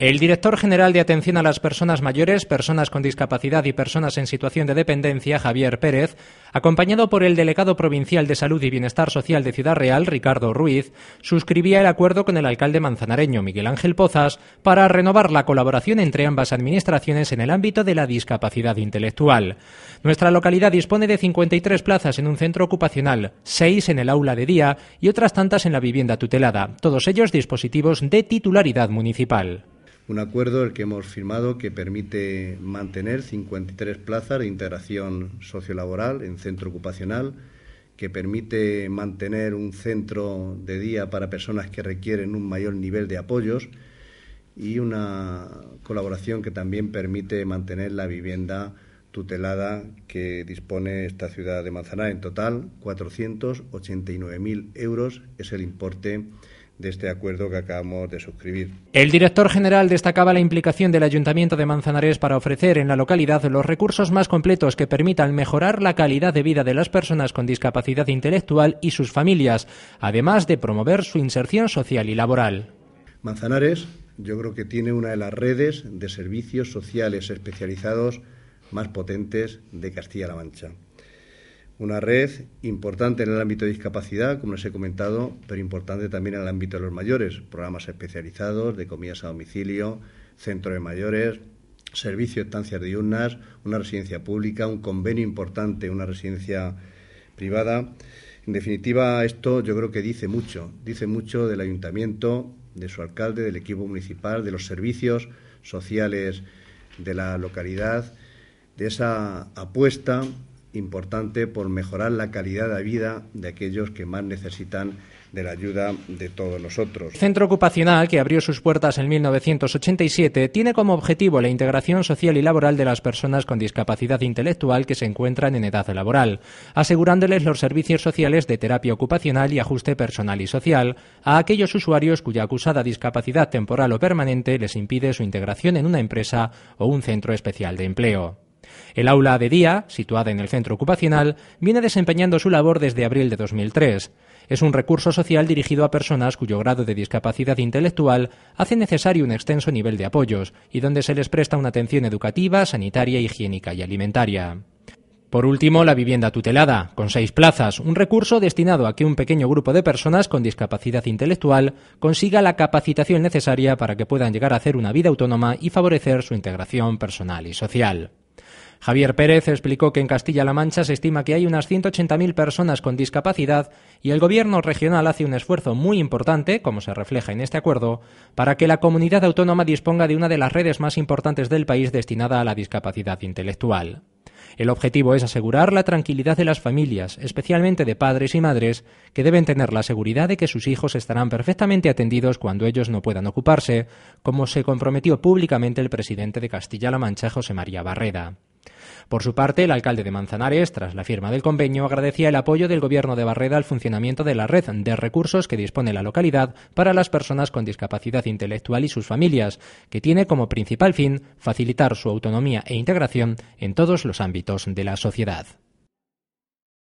El director general de Atención a las Personas Mayores, Personas con Discapacidad y Personas en Situación de Dependencia, Javier Pérez, acompañado por el delegado provincial de Salud y Bienestar Social de Ciudad Real, Ricardo Ruiz, suscribía el acuerdo con el alcalde manzanareño, Miguel Ángel Pozas, para renovar la colaboración entre ambas administraciones en el ámbito de la discapacidad intelectual. Nuestra localidad dispone de 53 plazas en un centro ocupacional, 6 en el aula de día y otras tantas en la vivienda tutelada, todos ellos dispositivos de titularidad municipal. Un acuerdo, el que hemos firmado, que permite mantener 53 plazas de integración sociolaboral en centro ocupacional, que permite mantener un centro de día para personas que requieren un mayor nivel de apoyos y una colaboración que también permite mantener la vivienda tutelada que dispone esta ciudad de Manzanar. En total, 489.000 euros es el importe de este acuerdo que acabamos de suscribir. El director general destacaba la implicación del Ayuntamiento de Manzanares para ofrecer en la localidad los recursos más completos que permitan mejorar la calidad de vida de las personas con discapacidad intelectual y sus familias, además de promover su inserción social y laboral. Manzanares yo creo que tiene una de las redes de servicios sociales especializados más potentes de Castilla-La Mancha. Una red importante en el ámbito de discapacidad, como les he comentado, pero importante también en el ámbito de los mayores, programas especializados de comidas a domicilio, centro de mayores, servicio de estancias diurnas, una residencia pública, un convenio importante, una residencia privada. En definitiva, esto yo creo que dice mucho, dice mucho del ayuntamiento, de su alcalde, del equipo municipal, de los servicios sociales de la localidad, de esa apuesta importante por mejorar la calidad de vida de aquellos que más necesitan de la ayuda de todos nosotros. El centro ocupacional, que abrió sus puertas en 1987, tiene como objetivo la integración social y laboral de las personas con discapacidad intelectual que se encuentran en edad laboral, asegurándoles los servicios sociales de terapia ocupacional y ajuste personal y social a aquellos usuarios cuya acusada discapacidad temporal o permanente les impide su integración en una empresa o un centro especial de empleo. El aula de día, situada en el centro ocupacional, viene desempeñando su labor desde abril de 2003. Es un recurso social dirigido a personas cuyo grado de discapacidad intelectual hace necesario un extenso nivel de apoyos y donde se les presta una atención educativa, sanitaria, higiénica y alimentaria. Por último, la vivienda tutelada, con seis plazas, un recurso destinado a que un pequeño grupo de personas con discapacidad intelectual consiga la capacitación necesaria para que puedan llegar a hacer una vida autónoma y favorecer su integración personal y social. Javier Pérez explicó que en Castilla-La Mancha se estima que hay unas 180.000 personas con discapacidad y el Gobierno regional hace un esfuerzo muy importante, como se refleja en este acuerdo, para que la comunidad autónoma disponga de una de las redes más importantes del país destinada a la discapacidad intelectual. El objetivo es asegurar la tranquilidad de las familias, especialmente de padres y madres, que deben tener la seguridad de que sus hijos estarán perfectamente atendidos cuando ellos no puedan ocuparse, como se comprometió públicamente el presidente de Castilla-La Mancha, José María Barreda. Por su parte, el alcalde de Manzanares, tras la firma del convenio, agradecía el apoyo del Gobierno de Barreda al funcionamiento de la red de recursos que dispone la localidad para las personas con discapacidad intelectual y sus familias, que tiene como principal fin facilitar su autonomía e integración en todos los ámbitos de la sociedad.